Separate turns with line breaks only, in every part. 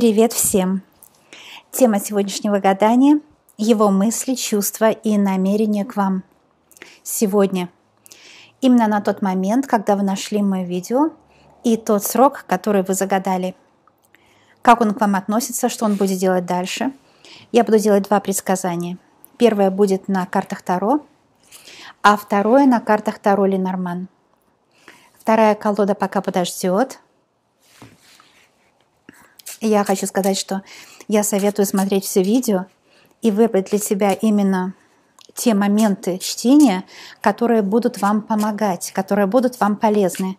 Привет всем! Тема сегодняшнего гадания – его мысли, чувства и намерения к вам. Сегодня. Именно на тот момент, когда вы нашли мое видео и тот срок, который вы загадали. Как он к вам относится, что он будет делать дальше. Я буду делать два предсказания. Первое будет на картах Таро, а второе на картах Таро Ленорман. Вторая колода пока подождет – я хочу сказать, что я советую смотреть все видео и выбрать для себя именно те моменты чтения, которые будут вам помогать, которые будут вам полезны.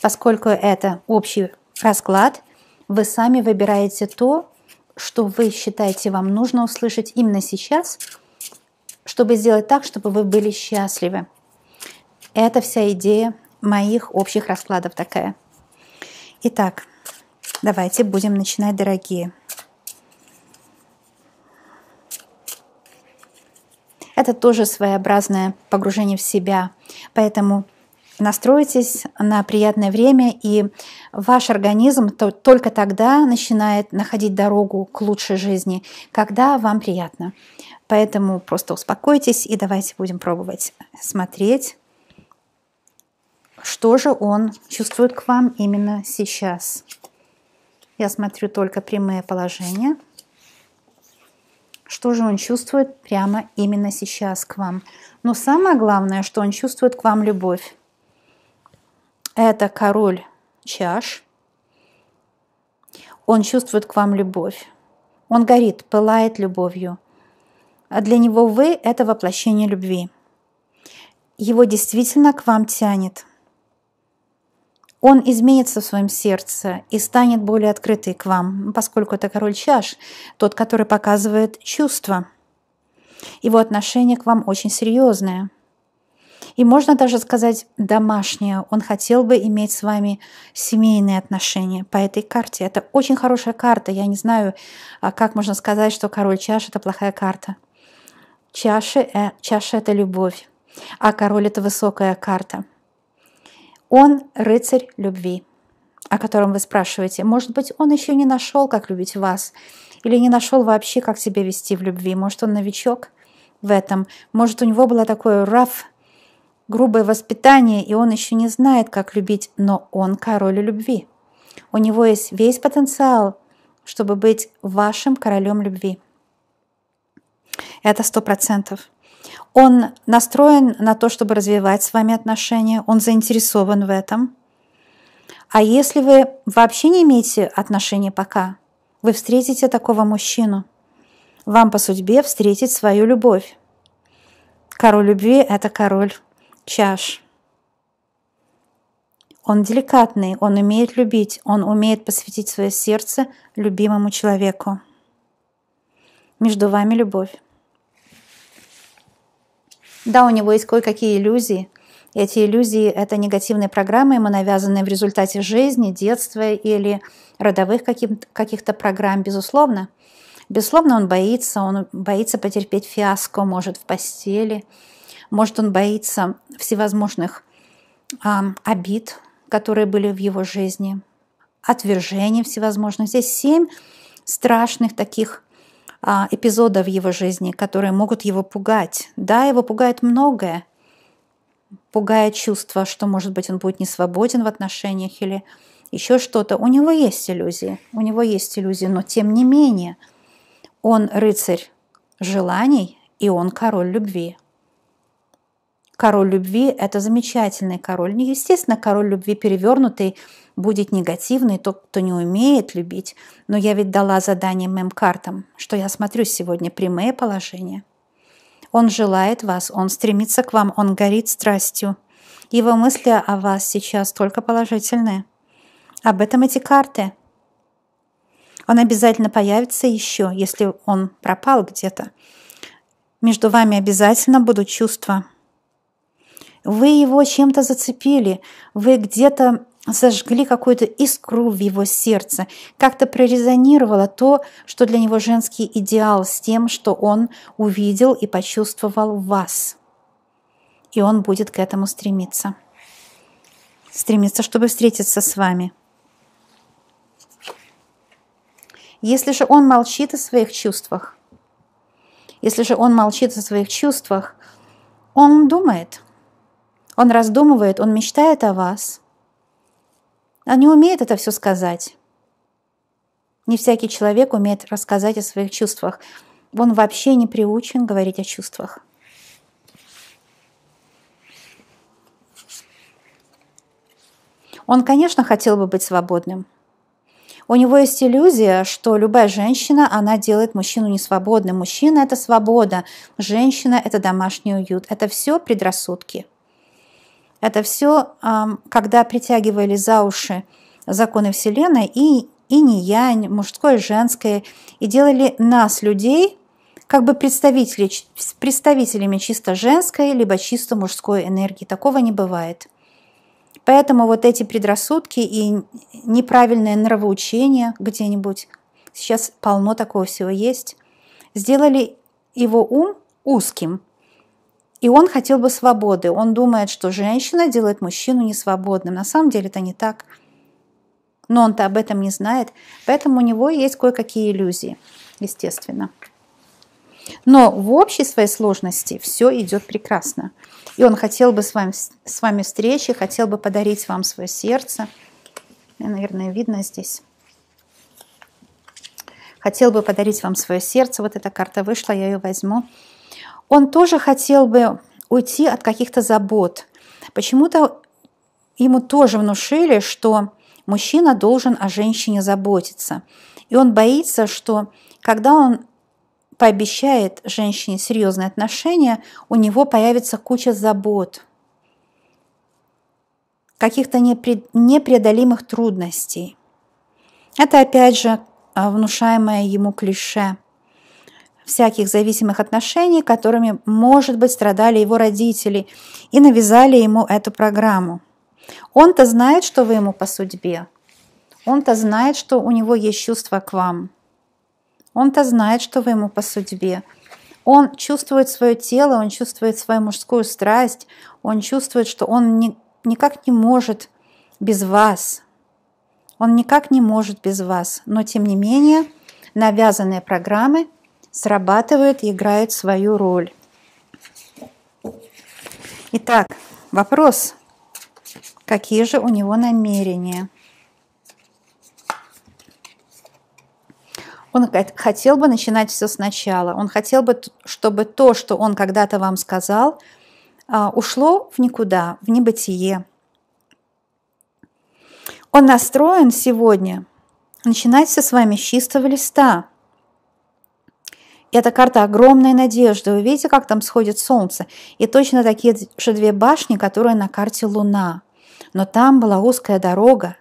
Поскольку это общий расклад, вы сами выбираете то, что вы считаете вам нужно услышать именно сейчас, чтобы сделать так, чтобы вы были счастливы. Это вся идея моих общих раскладов такая. Итак, Давайте будем начинать, дорогие. Это тоже своеобразное погружение в себя. Поэтому настройтесь на приятное время, и ваш организм то, только тогда начинает находить дорогу к лучшей жизни, когда вам приятно. Поэтому просто успокойтесь и давайте будем пробовать смотреть, что же он чувствует к вам именно сейчас. Я смотрю только прямые положения. Что же он чувствует прямо именно сейчас к вам? Но самое главное, что он чувствует к вам любовь. Это король чаш. Он чувствует к вам любовь. Он горит, пылает любовью. А для него вы — это воплощение любви. Его действительно к вам тянет – он изменится в своем сердце и станет более открытый к вам, поскольку это король чаш, тот, который показывает чувства. Его отношение к вам очень серьезное. И можно даже сказать домашнее. Он хотел бы иметь с вами семейные отношения по этой карте. Это очень хорошая карта. Я не знаю, а как можно сказать, что король чаш — это плохая карта. Чаша, э, чаша — это любовь, а король — это высокая карта — он рыцарь любви, о котором вы спрашиваете. Может быть, он еще не нашел, как любить вас, или не нашел вообще, как себя вести в любви. Может, он новичок в этом. Может, у него было такое rough, грубое воспитание, и он еще не знает, как любить, но он король любви. У него есть весь потенциал, чтобы быть вашим королем любви. Это сто процентов. Он настроен на то, чтобы развивать с вами отношения, он заинтересован в этом. А если вы вообще не имеете отношений пока, вы встретите такого мужчину. Вам по судьбе встретить свою любовь. Король любви — это король чаш. Он деликатный, он умеет любить, он умеет посвятить свое сердце любимому человеку. Между вами любовь. Да, у него есть кое-какие иллюзии. И эти иллюзии – это негативные программы, ему навязанные в результате жизни, детства или родовых каких-то программ, безусловно. Безусловно, он боится, он боится потерпеть фиаско, может, в постели, может, он боится всевозможных э, обид, которые были в его жизни, отвержений всевозможных. Здесь семь страшных таких а, эпизода в его жизни, которые могут его пугать. Да, его пугает многое. Пугает чувство, что, может быть, он будет не свободен в отношениях или еще что-то. У него есть иллюзии, у него есть иллюзии, но тем не менее он рыцарь желаний, и он король любви король любви – это замечательный король. Естественно, король любви перевернутый будет негативный, тот, кто не умеет любить. Но я ведь дала задание мем-картам, что я смотрю сегодня прямые положения. Он желает вас, он стремится к вам, он горит страстью. Его мысли о вас сейчас только положительные. Об этом эти карты. Он обязательно появится еще, если он пропал где-то. Между вами обязательно будут чувства – вы его чем-то зацепили, вы где-то зажгли какую-то искру в его сердце, как-то прорезонировало то, что для него женский идеал с тем, что он увидел и почувствовал вас. И он будет к этому стремиться. Стремиться, чтобы встретиться с вами. Если же он молчит о своих чувствах, если же он молчит о своих чувствах, он думает – он раздумывает, он мечтает о вас. Он а не умеет это все сказать. Не всякий человек умеет рассказать о своих чувствах. Он вообще не приучен говорить о чувствах. Он, конечно, хотел бы быть свободным. У него есть иллюзия, что любая женщина, она делает мужчину несвободным. Мужчина – это свобода, женщина – это домашний уют. Это все предрассудки – это все, когда притягивали за уши законы Вселенной и, и не я, мужское, и женское, и делали нас, людей, как бы представителями чисто женской либо чисто мужской энергии. Такого не бывает. Поэтому вот эти предрассудки и неправильное нравоучение где-нибудь, сейчас полно такого всего есть, сделали его ум узким – и он хотел бы свободы. Он думает, что женщина делает мужчину несвободным. На самом деле это не так. Но он-то об этом не знает. Поэтому у него есть кое-какие иллюзии, естественно. Но в общей своей сложности все идет прекрасно. И он хотел бы с вами, с вами встречи, хотел бы подарить вам свое сердце. Наверное, видно здесь. Хотел бы подарить вам свое сердце. Вот эта карта вышла, я ее возьму он тоже хотел бы уйти от каких-то забот. Почему-то ему тоже внушили, что мужчина должен о женщине заботиться. И он боится, что когда он пообещает женщине серьезные отношения, у него появится куча забот, каких-то непреодолимых трудностей. Это опять же а, внушаемое ему клише всяких зависимых отношений, которыми, может быть, страдали его родители, и навязали ему эту программу. Он-то знает, что вы ему по судьбе. Он-то знает, что у него есть чувства к вам. Он-то знает, что вы ему по судьбе. Он чувствует свое тело, он чувствует свою мужскую страсть, он чувствует, что он ни, никак не может без вас. Он никак не может без вас. Но тем не менее, навязанные программы срабатывает и играет свою роль. Итак, вопрос. Какие же у него намерения? Он хотел бы начинать все сначала. Он хотел бы, чтобы то, что он когда-то вам сказал, а, ушло в никуда, в небытие. Он настроен сегодня начинать все с вами с чистого листа – эта карта огромная надежда. Вы видите, как там сходит солнце? И точно такие же две башни, которые на карте Луна. Но там была узкая дорога,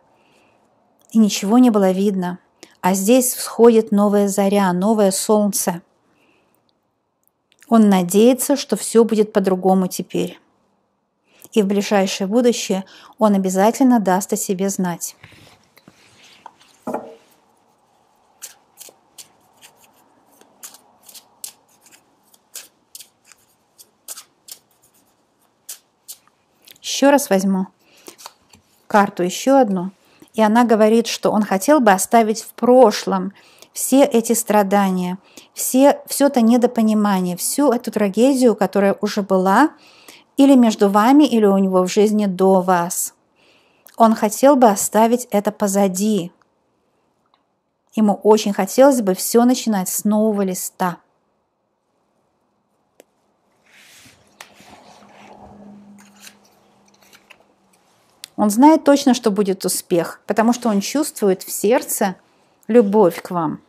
и ничего не было видно. А здесь всходит новая заря, новое солнце. Он надеется, что все будет по-другому теперь. И в ближайшее будущее он обязательно даст о себе знать. еще раз возьму карту, еще одну. И она говорит, что он хотел бы оставить в прошлом все эти страдания, все, все это недопонимание, всю эту трагедию, которая уже была, или между вами, или у него в жизни до вас. Он хотел бы оставить это позади. Ему очень хотелось бы все начинать с нового листа. Он знает точно, что будет успех, потому что он чувствует в сердце любовь к вам.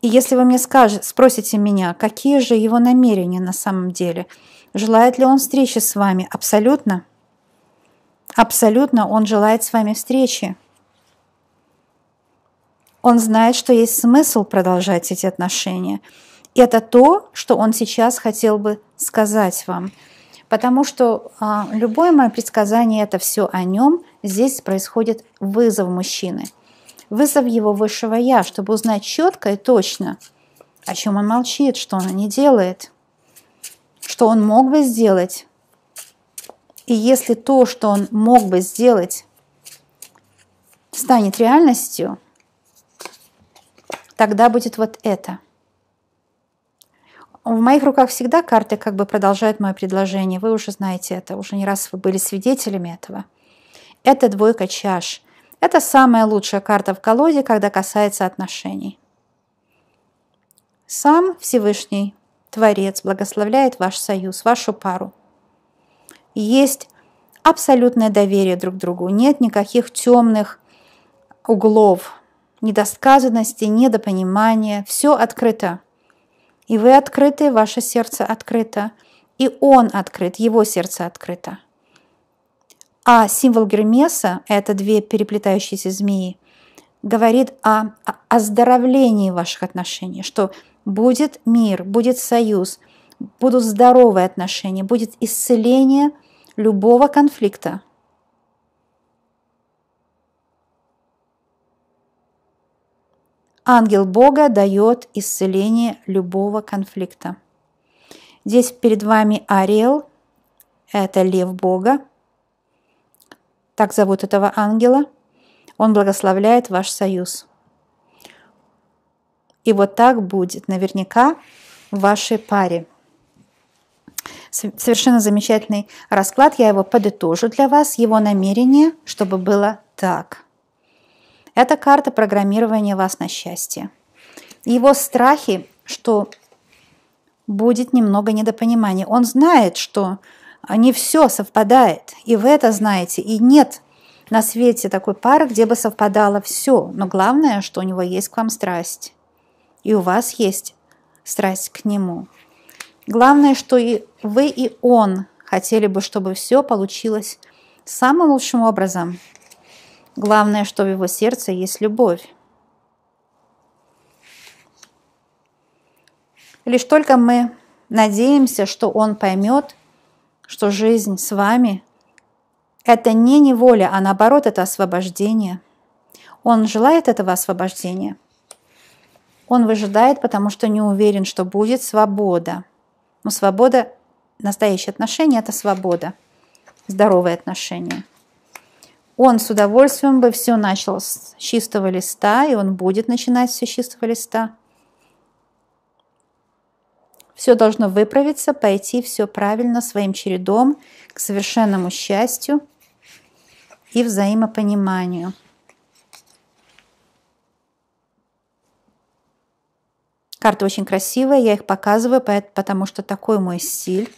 И если вы мне скажете, спросите меня, какие же его намерения на самом деле, желает ли он встречи с вами? Абсолютно. Абсолютно он желает с вами встречи. Он знает, что есть смысл продолжать эти отношения. Это то, что он сейчас хотел бы сказать вам. Потому что а, любое мое предсказание это все о нем. Здесь происходит вызов мужчины. Вызов его высшего я, чтобы узнать четко и точно, о чем он молчит, что он не делает, что он мог бы сделать. И если то, что он мог бы сделать, станет реальностью, тогда будет вот это – в моих руках всегда карты как бы продолжают мое предложение. Вы уже знаете это, уже не раз вы были свидетелями этого. Это двойка чаш. Это самая лучшая карта в колоде, когда касается отношений. Сам Всевышний Творец благословляет ваш союз, вашу пару. Есть абсолютное доверие друг к другу. Нет никаких темных углов, недосказанности, недопонимания. Все открыто. И вы открыты, ваше сердце открыто. И он открыт, его сердце открыто. А символ Гермеса, это две переплетающиеся змеи, говорит о оздоровлении ваших отношений, что будет мир, будет союз, будут здоровые отношения, будет исцеление любого конфликта, Ангел Бога дает исцеление любого конфликта. Здесь перед вами орел, это лев Бога. Так зовут этого ангела. Он благословляет ваш союз. И вот так будет наверняка в вашей паре. Совершенно замечательный расклад. Я его подытожу для вас. Его намерение, чтобы было так – это карта программирования вас на счастье. Его страхи, что будет немного недопонимания. Он знает, что не все совпадает, и вы это знаете, и нет на свете такой пары, где бы совпадало все. Но главное, что у него есть к вам страсть, и у вас есть страсть к нему. Главное, что и вы, и он хотели бы, чтобы все получилось самым лучшим образом – Главное, что в его сердце есть любовь. Лишь только мы надеемся, что он поймет, что жизнь с вами – это не неволя, а наоборот, это освобождение. Он желает этого освобождения. Он выжидает, потому что не уверен, что будет свобода. Но свобода, настоящие отношения – это свобода, здоровые отношения – он с удовольствием бы все начал с чистого листа, и он будет начинать все с чистого листа. Все должно выправиться, пойти все правильно своим чередом к совершенному счастью и взаимопониманию. Карты очень красивые, я их показываю, потому что такой мой стиль.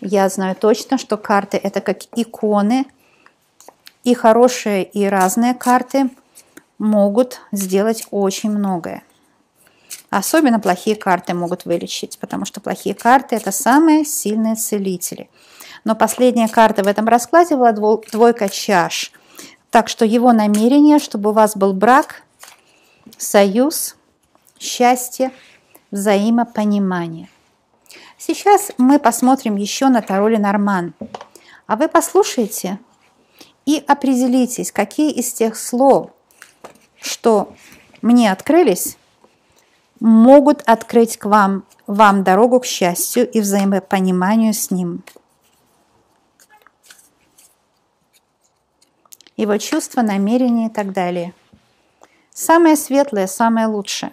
Я знаю точно, что карты это как иконы – и хорошие, и разные карты могут сделать очень многое. Особенно плохие карты могут вылечить, потому что плохие карты – это самые сильные целители. Но последняя карта в этом раскладе была двойка чаш. Так что его намерение, чтобы у вас был брак, союз, счастье, взаимопонимание. Сейчас мы посмотрим еще на Тароли Норман. А вы послушайте, и определитесь, какие из тех слов, что мне открылись, могут открыть к вам, вам дорогу к счастью и взаимопониманию с ним. Его чувства, намерения и так далее. Самое светлое, самое лучшее.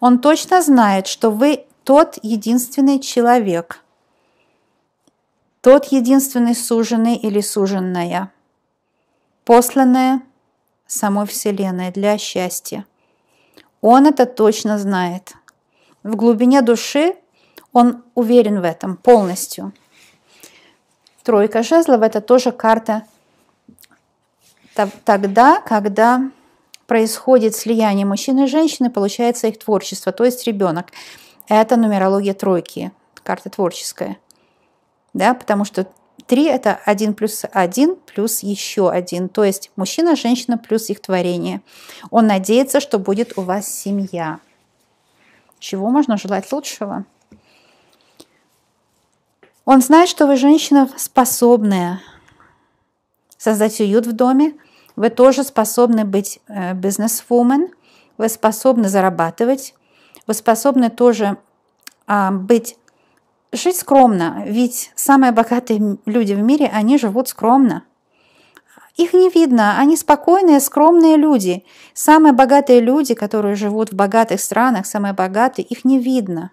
Он точно знает, что вы тот единственный человек, тот единственный суженный или суженная, посланная самой Вселенной для счастья. Он это точно знает. В глубине души он уверен в этом полностью. Тройка жезлов – это тоже карта тогда, когда происходит слияние мужчины и женщины, получается их творчество, то есть ребенок. Это нумерология тройки, карта творческая – да, потому что 3 – это 1 плюс 1 плюс еще один. То есть мужчина, женщина плюс их творение. Он надеется, что будет у вас семья. Чего можно желать лучшего? Он знает, что вы женщина способная создать уют в доме. Вы тоже способны быть э, бизнесвумен. Вы способны зарабатывать. Вы способны тоже а, быть Жить скромно, ведь самые богатые люди в мире, они живут скромно. Их не видно, они спокойные, скромные люди. Самые богатые люди, которые живут в богатых странах, самые богатые, их не видно.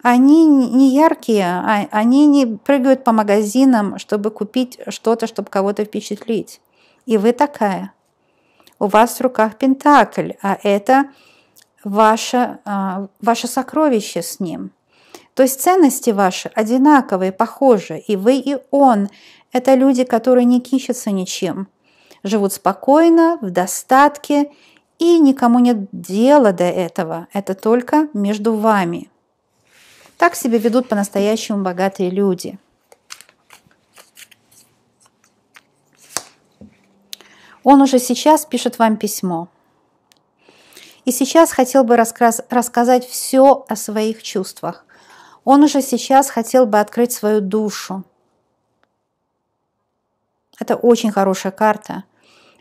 Они не яркие, а, они не прыгают по магазинам, чтобы купить что-то, чтобы кого-то впечатлить. И вы такая. У вас в руках Пентакль, а это ваше, а, ваше сокровище с ним – то есть ценности ваши одинаковые, похожи, и вы, и он. Это люди, которые не кичатся ничем, живут спокойно, в достатке, и никому нет дела до этого. Это только между вами. Так себя ведут по-настоящему богатые люди. Он уже сейчас пишет вам письмо. И сейчас хотел бы рассказать все о своих чувствах. Он уже сейчас хотел бы открыть свою душу. Это очень хорошая карта.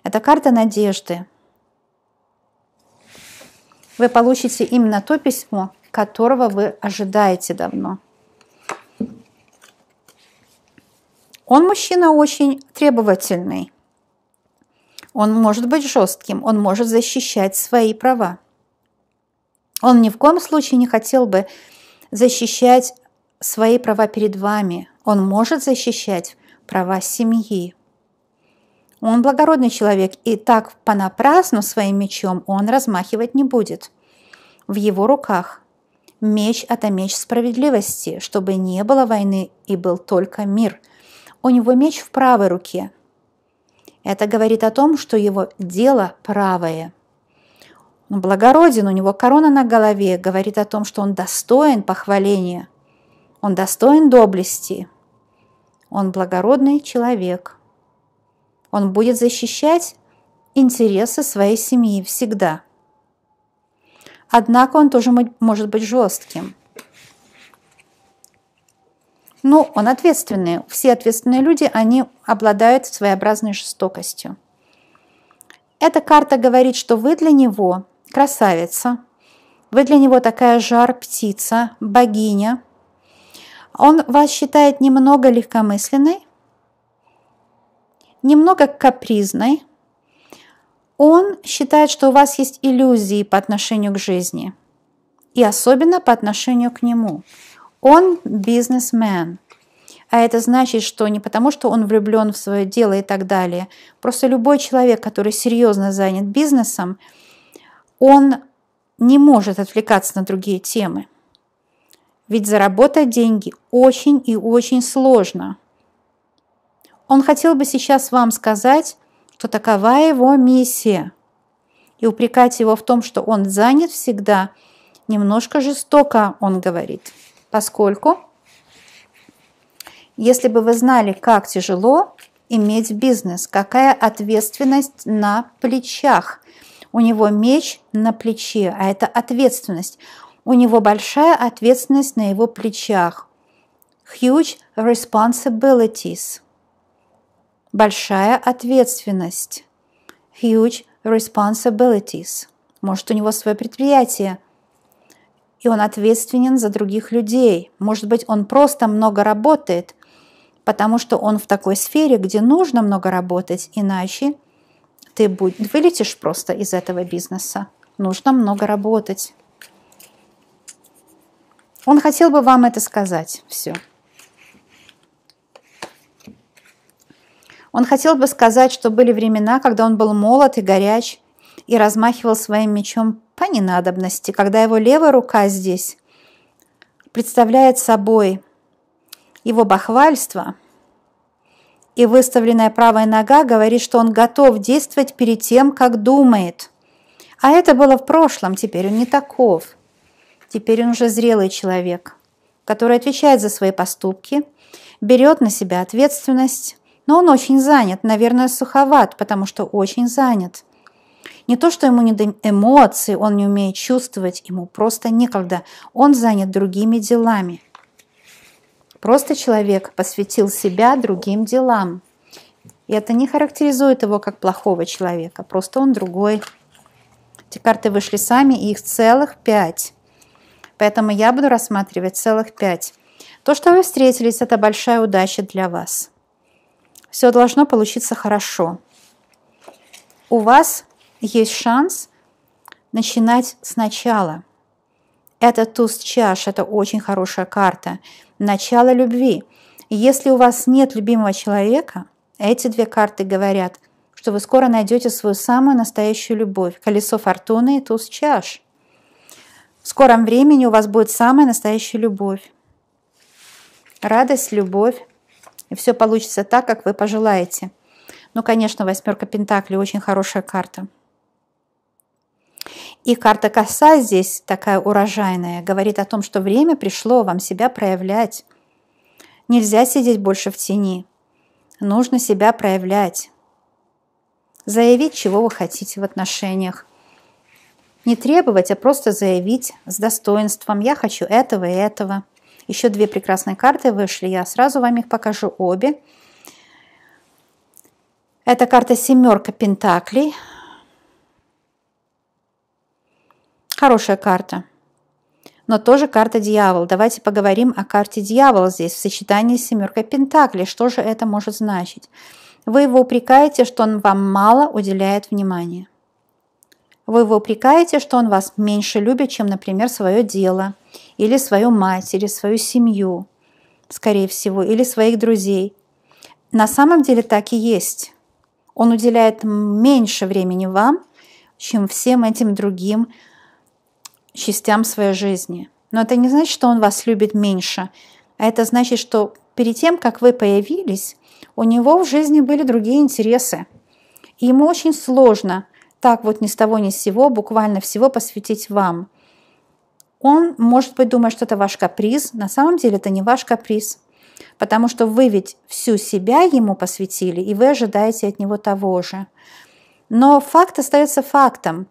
Это карта надежды. Вы получите именно то письмо, которого вы ожидаете давно. Он мужчина очень требовательный. Он может быть жестким, он может защищать свои права. Он ни в коем случае не хотел бы защищать свои права перед вами. Он может защищать права семьи. Он благородный человек, и так понапрасну своим мечом он размахивать не будет. В его руках меч – это меч справедливости, чтобы не было войны и был только мир. У него меч в правой руке. Это говорит о том, что его дело правое – но «Ну, благороден, у него корона на голове, говорит о том, что он достоин похваления, он достоин доблести, он благородный человек. Он будет защищать интересы своей семьи всегда. Однако он тоже может быть жестким. Ну, он ответственный. Все ответственные люди, они обладают своеобразной жестокостью. Эта карта говорит, что вы для него – красавица. Вы для него такая жар-птица, богиня. Он вас считает немного легкомысленной, немного капризной. Он считает, что у вас есть иллюзии по отношению к жизни и особенно по отношению к нему. Он бизнесмен – а это значит, что не потому, что он влюблен в свое дело и так далее. Просто любой человек, который серьезно занят бизнесом, он не может отвлекаться на другие темы. Ведь заработать деньги очень и очень сложно. Он хотел бы сейчас вам сказать, что такова его миссия. И упрекать его в том, что он занят всегда, немножко жестоко, он говорит. Поскольку, если бы вы знали, как тяжело иметь бизнес, какая ответственность на плечах – у него меч на плече, а это ответственность. У него большая ответственность на его плечах. Huge responsibilities. Большая ответственность. Huge responsibilities. Может, у него свое предприятие – и он ответственен за других людей. Может быть, он просто много работает, потому что он в такой сфере, где нужно много работать, иначе ты будь, вылетишь просто из этого бизнеса. Нужно много работать. Он хотел бы вам это сказать. Все. Он хотел бы сказать, что были времена, когда он был молод и горяч, и размахивал своим мечом по ненадобности, когда его левая рука здесь представляет собой его бахвальство – и выставленная правая нога говорит, что он готов действовать перед тем, как думает. А это было в прошлом, теперь он не таков. Теперь он уже зрелый человек, который отвечает за свои поступки, берет на себя ответственность, но он очень занят, наверное, суховат, потому что очень занят. Не то, что ему не до эмоций, он не умеет чувствовать, ему просто некогда. Он занят другими делами – Просто человек посвятил себя другим делам. И это не характеризует его как плохого человека, просто он другой. Эти карты вышли сами, и их целых пять. Поэтому я буду рассматривать целых пять. То, что вы встретились, это большая удача для вас. Все должно получиться хорошо. У вас есть шанс начинать сначала. Это туз чаш, это очень хорошая карта начало любви. Если у вас нет любимого человека, эти две карты говорят, что вы скоро найдете свою самую настоящую любовь. Колесо фортуны и туз чаш. В скором времени у вас будет самая настоящая любовь. Радость, любовь. И все получится так, как вы пожелаете. Ну, конечно, восьмерка Пентаклей очень хорошая карта. И карта коса здесь такая урожайная, говорит о том, что время пришло вам себя проявлять. Нельзя сидеть больше в тени. Нужно себя проявлять. Заявить, чего вы хотите в отношениях. Не требовать, а просто заявить с достоинством. Я хочу этого и этого. Еще две прекрасные карты вышли. Я сразу вам их покажу обе. Это карта «Семерка Пентаклей». Хорошая карта. Но тоже карта дьявол. Давайте поговорим о карте дьявола здесь в сочетании с семеркой Пентакли. Что же это может значить? Вы его упрекаете, что он вам мало уделяет внимания. Вы его упрекаете, что он вас меньше любит, чем, например, свое дело, или свою мать, или свою семью, скорее всего, или своих друзей. На самом деле так и есть. Он уделяет меньше времени вам, чем всем этим другим частям своей жизни. Но это не значит, что он вас любит меньше, а это значит, что перед тем, как вы появились, у него в жизни были другие интересы. И ему очень сложно так вот ни с того ни с сего, буквально всего посвятить вам. Он, может быть, думает, что это ваш каприз. На самом деле это не ваш каприз. Потому что вы ведь всю себя ему посвятили, и вы ожидаете от него того же. Но факт остается фактом.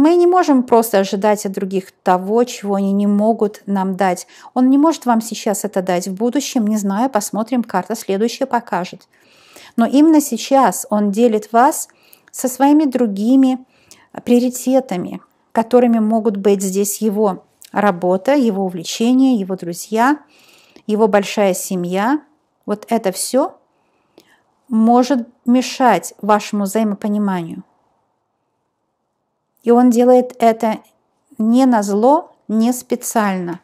Мы не можем просто ожидать от других того, чего они не могут нам дать. Он не может вам сейчас это дать. В будущем, не знаю, посмотрим, карта следующая покажет. Но именно сейчас он делит вас со своими другими приоритетами, которыми могут быть здесь его работа, его увлечения, его друзья, его большая семья. Вот это все может мешать вашему взаимопониманию. И он делает это не на зло, не специально,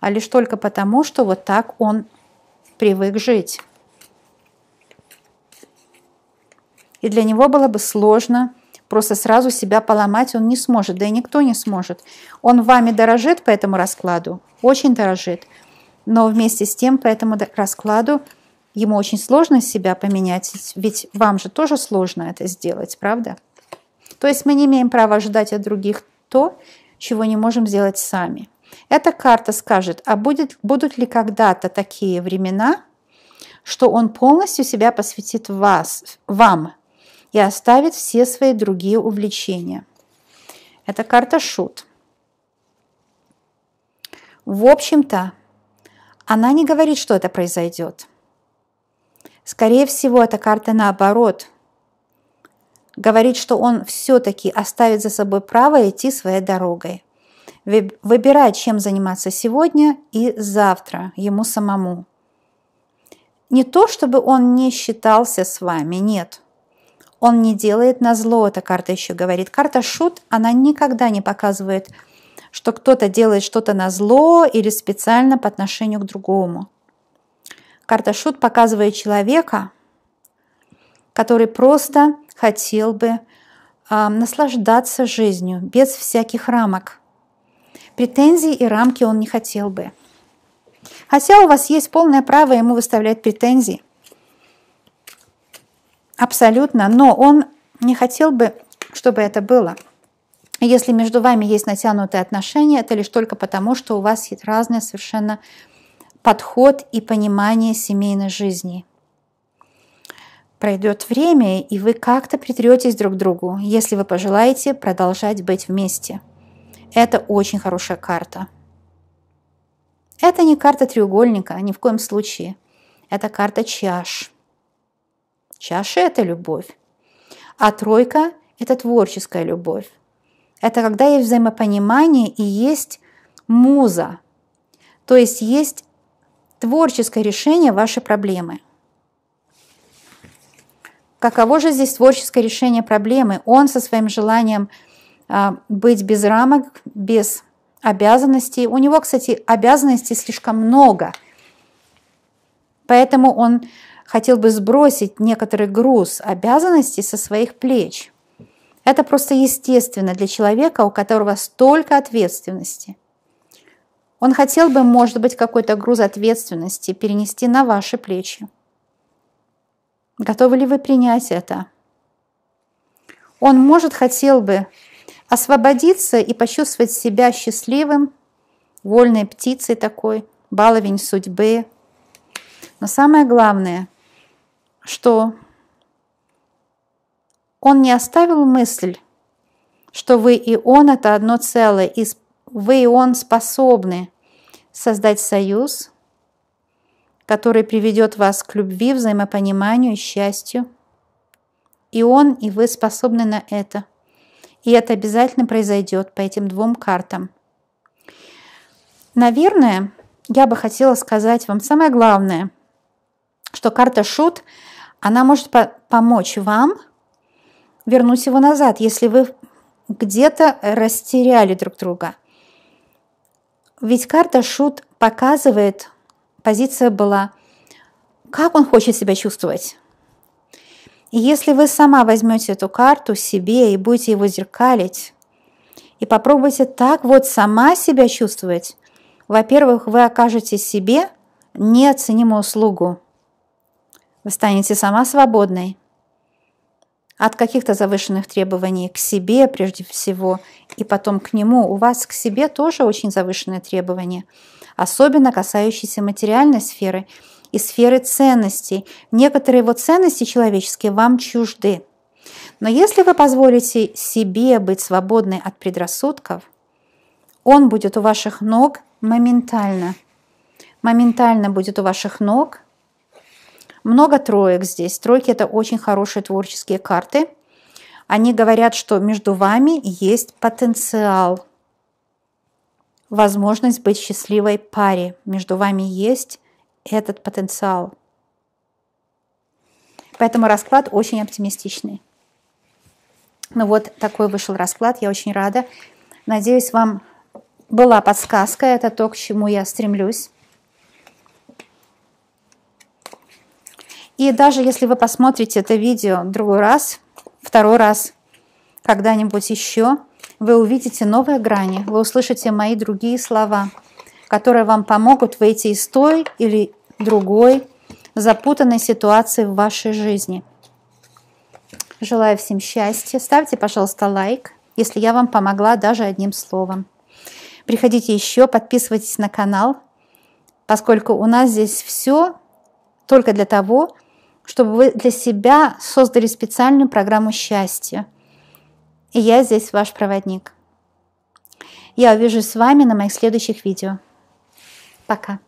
а лишь только потому, что вот так он привык жить. И для него было бы сложно просто сразу себя поломать, он не сможет, да и никто не сможет. Он вами дорожит по этому раскладу, очень дорожит, но вместе с тем по этому раскладу ему очень сложно себя поменять, ведь вам же тоже сложно это сделать, правда? То есть мы не имеем права ожидать от других то, чего не можем сделать сами. Эта карта скажет, а будет, будут ли когда-то такие времена, что он полностью себя посвятит вас, вам и оставит все свои другие увлечения. Это карта шут. В общем-то, она не говорит, что это произойдет. Скорее всего, эта карта наоборот – говорит, что он все-таки оставит за собой право идти своей дорогой. Выбирает, чем заниматься сегодня и завтра ему самому. Не то, чтобы он не считался с вами, нет. Он не делает на зло, эта карта еще говорит. Карта шут, она никогда не показывает, что кто-то делает что-то на зло или специально по отношению к другому. Карта шут показывает человека, который просто хотел бы э, наслаждаться жизнью без всяких рамок. Претензий и рамки он не хотел бы. Хотя у вас есть полное право ему выставлять претензии. Абсолютно. Но он не хотел бы, чтобы это было. Если между вами есть натянутые отношения, это лишь только потому, что у вас есть разный совершенно подход и понимание семейной жизни. Пройдет время, и вы как-то притретесь друг к другу, если вы пожелаете продолжать быть вместе. Это очень хорошая карта. Это не карта треугольника, ни в коем случае. Это карта чаш. Чаша – это любовь. А тройка – это творческая любовь. Это когда есть взаимопонимание и есть муза. То есть есть творческое решение вашей проблемы – Каково же здесь творческое решение проблемы? Он со своим желанием а, быть без рамок, без обязанностей. У него, кстати, обязанностей слишком много. Поэтому он хотел бы сбросить некоторый груз обязанностей со своих плеч. Это просто естественно для человека, у которого столько ответственности. Он хотел бы, может быть, какой-то груз ответственности перенести на ваши плечи. Готовы ли вы принять это? Он, может, хотел бы освободиться и почувствовать себя счастливым, вольной птицей такой, баловень судьбы. Но самое главное, что он не оставил мысль, что вы и он — это одно целое, и вы и он способны создать союз — который приведет вас к любви, взаимопониманию и счастью. И он, и вы способны на это. И это обязательно произойдет по этим двум картам. Наверное, я бы хотела сказать вам самое главное, что карта Шут, она может по помочь вам вернуть его назад, если вы где-то растеряли друг друга. Ведь карта Шут показывает, позиция была, как он хочет себя чувствовать. И если вы сама возьмете эту карту себе и будете его зеркалить, и попробуйте так вот сама себя чувствовать, во-первых, вы окажете себе неоценимую услугу. Вы станете сама свободной от каких-то завышенных требований к себе прежде всего, и потом к нему. У вас к себе тоже очень завышенные требования – особенно касающиеся материальной сферы и сферы ценностей. Некоторые его ценности человеческие вам чужды. Но если вы позволите себе быть свободной от предрассудков, он будет у ваших ног моментально. Моментально будет у ваших ног. Много троек здесь. Тройки – это очень хорошие творческие карты. Они говорят, что между вами есть потенциал – возможность быть счастливой паре. Между вами есть этот потенциал. Поэтому расклад очень оптимистичный. Ну вот такой вышел расклад, я очень рада. Надеюсь, вам была подсказка, это то, к чему я стремлюсь. И даже если вы посмотрите это видео другой раз, второй раз, когда-нибудь еще – вы увидите новые грани, вы услышите мои другие слова, которые вам помогут выйти из той или другой запутанной ситуации в вашей жизни. Желаю всем счастья. Ставьте, пожалуйста, лайк, если я вам помогла даже одним словом. Приходите еще, подписывайтесь на канал, поскольку у нас здесь все только для того, чтобы вы для себя создали специальную программу счастья – и я здесь ваш проводник. Я увижусь с вами на моих следующих видео. Пока.